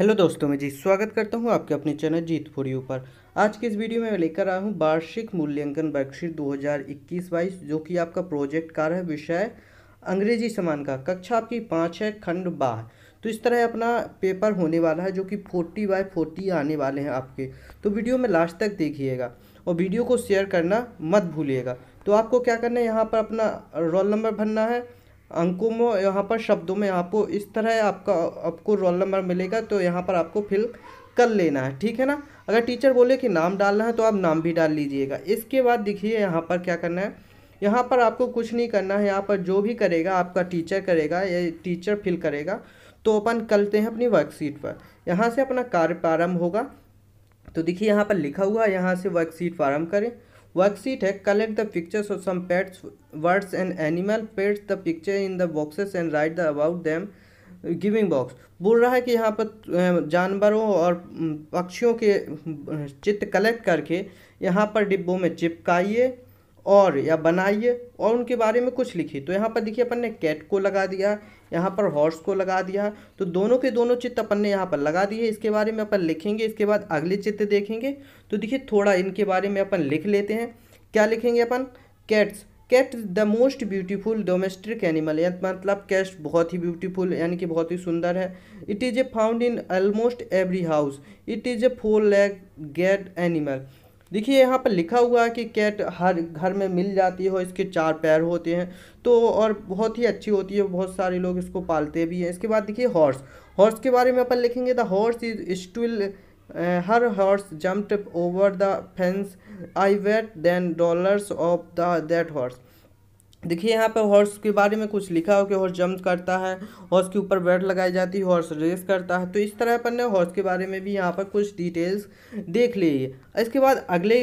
hello दोस्तों मैं जी स्वागत करता हूं आपके अपने चैनल जीत फॉर यू पर आज के इस वीडियो में मैं लेकर आया हूं वार्षिक मूल्यांकन वर्कशीट 2021-22 जो कि आपका प्रोजेक्ट कार है विषय अंग्रेजी समान का कक्षा आपकी पाँच है खंड बाह तो इस तरह अपना पेपर होने वाला है जो कि फोर्टी बाय फोर्टी आने वाले हैं आपके तो वीडियो में लास्ट तक देखिएगा और वीडियो को शेयर करना मत भूलिएगा तो आपको क्या करना है यहाँ पर अपना रोल नंबर भरना है अंकों में यहाँ पर शब्दों में आपको इस तरह आपका आपको रोल नंबर मिलेगा तो यहाँ पर आपको फिल कर लेना है ठीक है ना अगर टीचर बोले कि नाम डालना है तो आप नाम भी डाल लीजिएगा इसके बाद देखिए यहाँ पर क्या करना है यहाँ पर आपको कुछ नहीं करना है यहाँ पर जो भी करेगा आपका टीचर करेगा या टीचर फिल करेगा तो अपन करते हैं अपनी वर्कशीट पर यहाँ से अपना कार्य प्रारंभ होगा तो देखिए यहाँ पर लिखा हुआ है यहाँ से वर्कशीट प्रारंभ करें वर्कशीट है collect the pictures of some pets words and animal pets the picture in the boxes and write the about them giving box बोल रहा है कि यहाँ पर जानवरों और पक्षियों के चित्र कलेक्ट करके यहाँ पर डिब्बों में चिपकाइए और या बनाइए और उनके बारे में कुछ लिखिए तो यहाँ पर देखिए अपन ने कैट को लगा दिया यहाँ पर हॉर्स को लगा दिया तो दोनों के दोनों चित्र अपन ने यहाँ पर लगा दिए इसके बारे में अपन लिखेंगे इसके बाद अगले चित्र देखेंगे तो देखिए थोड़ा इनके बारे में अपन लिख लेते हैं क्या लिखेंगे अपन cats cat the most beautiful domestic animal मतलब कैट बहुत ही ब्यूटीफुल यानी कि बहुत ही सुंदर है it is a found in almost every house it is a four legged animal देखिए यहाँ पर लिखा हुआ है कि कैट हर घर में मिल जाती है और इसके चार पैर होते हैं तो और बहुत ही अच्छी होती है बहुत सारे लोग इसको पालते भी हैं इसके बाद देखिए हॉर्स हॉर्स के बारे में अपन लिखेंगे the horse is still her horse jump over the fence I wait then dollars of the that horse देखिए यहाँ पर हॉर्स के बारे में कुछ लिखा हो कि हॉर्स जंप करता है हॉर्स के ऊपर बैट लगाई जाती है हॉर्स रेस करता है तो इस तरह अपन ने हॉर्स के बारे में भी यहाँ पर कुछ डिटेल्स देख लिए इसके बाद अगले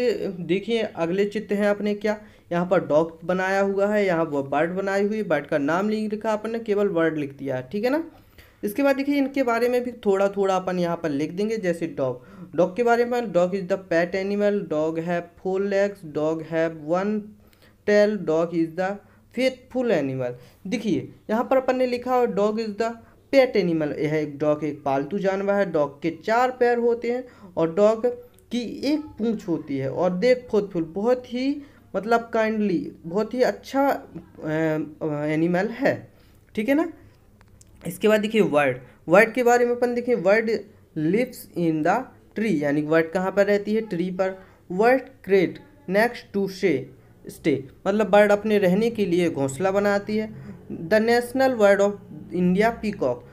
देखिए अगले चित्र हैं अपने क्या यहाँ पर डॉग बनाया हुआ है यहाँ वो बर्ड बनाई हुई बर्ड का नाम नहीं लिखा अपन ने केवल वर्ड लिख दिया है ठीक है ना इसके बाद देखिए इनके बारे में भी थोड़ा थोड़ा अपन यहाँ पर लिख देंगे जैसे डॉग डॉग के बारे में dog is the pet animal dog have four legs dog have one tail dog is the faithful animal देखिए यहाँ पर अपन ने लिखा है dog is the pet animal यह एक डॉग एक पालतू जानवर है डॉग के चार पैर होते हैं और डॉग की एक पूंछ होती है और देख फोथफुल बहुत ही मतलब काइंडली बहुत ही अच्छा एनिमल है ठीक है ना इसके बाद देखिए वर्ड वर्ड के बारे में अपन देखिए bird lives in the tree यानी वर्ड कहाँ पर रहती है ट्री पर वर्ड क्रेट नेक्स्ट टू से स्टे मतलब बर्ड अपने रहने के लिए घोंसला बनाती है the national bird of India peacock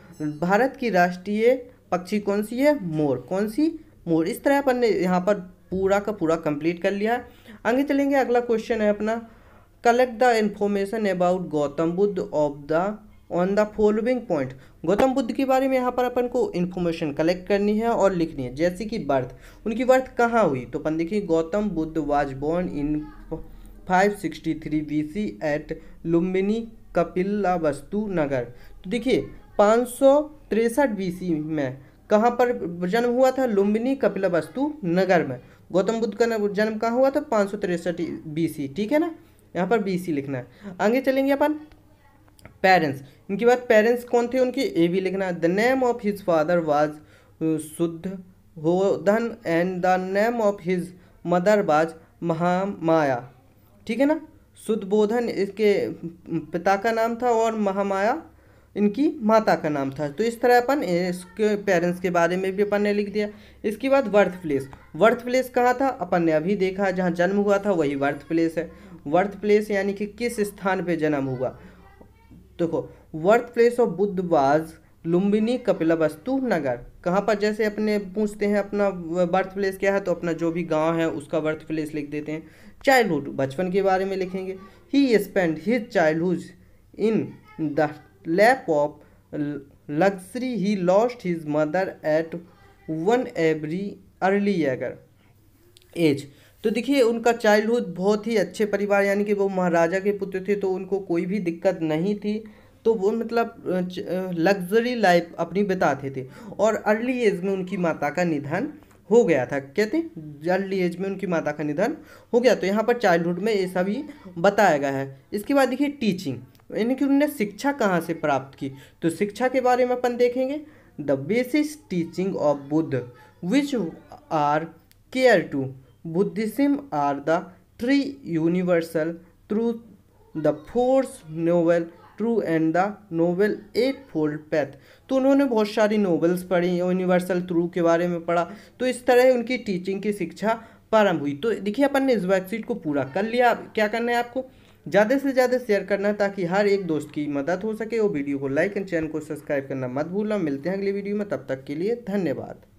भारत की राष्ट्रीय पक्षी कौन सी है मोर कौन सी मोर इस तरह अपन ने यहाँ पर पूरा का पूरा कंप्लीट कर लिया है आगे चलेंगे अगला क्वेश्चन है अपना collect the information about Gautam Buddha of the on the following point Gautam Buddha के बारे में यहाँ पर अपन को इन्फॉर्मेशन कलेक्ट करनी है और लिखनी है जैसे कि बर्थ उनकी बर्थ कहाँ हुई तो अपन देखिए Gautam Buddha was born in 563 BC at Lumbini Kapilavastu Nagar तो देखिए पाँच सौ तिरसठ बीसी में कहाँ पर जन्म हुआ था लुम्बिनी कपिला वस्तु नगर में गौतम बुद्ध का जन्म कहाँ हुआ था पाँच सौ तिरसठ ठीक है ना यहाँ पर बीसी लिखना है आगे चलेंगे अपन पेरेंट्स इनके बाद पेरेंट्स कौन थे उनके ए भी लिखना है the name of his father was Shuddhodana and the name of his mother was Mahamaya ठीक है ना सुदबोधन इसके पिता का नाम था और महामाया इनकी माता का नाम था तो इस तरह अपन इसके पेरेंट्स के बारे में भी अपन ने लिख दिया इसके बाद बर्थ प्लेस बर्थ प्लेस कहाँ था अपन ने अभी देखा जहाँ जन्म हुआ था वही बर्थ प्लेस है बर्थ प्लेस यानी कि किस स्थान पे जन्म हुआ देखो birth place of Buddha was Lumbini Kapilavastu Nagar कहाँ पर जैसे अपने पूछते हैं अपना बर्थ प्लेस क्या है तो अपना जो भी गांव है उसका बर्थ प्लेस लिख देते हैं चाइल्डहुड बचपन के बारे में लिखेंगे he spend his childhood in the lap of luxury he lost his mother at one every early eager age तो देखिए उनका चाइल्डहुड बहुत ही अच्छे परिवार यानी कि वो महाराजा के पुत्र थे तो उनको कोई भी दिक्कत नहीं थी तो वो मतलब लग्जरी लाइफ अपनी बताते थे और अर्ली एज में उनकी माता का निधन हो गया था कहते हैं अर्ली एज में उनकी माता का निधन हो गया तो यहाँ पर चाइल्डहुड में ये सभी बताया गया है इसके बाद देखिए टीचिंग यानी कि उन्होंने शिक्षा कहाँ से प्राप्त की तो शिक्षा के बारे में अपन देखेंगे the basis teaching of Buddha which are care to Buddhism are the three universal through the fours noble true and the noble eight fold path तो उन्होंने बहुत सारी नोवेल्स पढ़ी यूनिवर्सल ट्रू के बारे में पढ़ा तो इस तरह उनकी टीचिंग की शिक्षा प्रारंभ हुई तो देखिए अपन ने इस वेबसाइट को पूरा कर लिया क्या करना है आपको ज़्यादा से ज़्यादा शेयर करना ताकि हर एक दोस्त की मदद हो सके और वीडियो को लाइक एंड चैनल को सब्सक्राइब करना मत भूलना मिलते हैं अगली वीडियो में तब तक के लिए धन्यवाद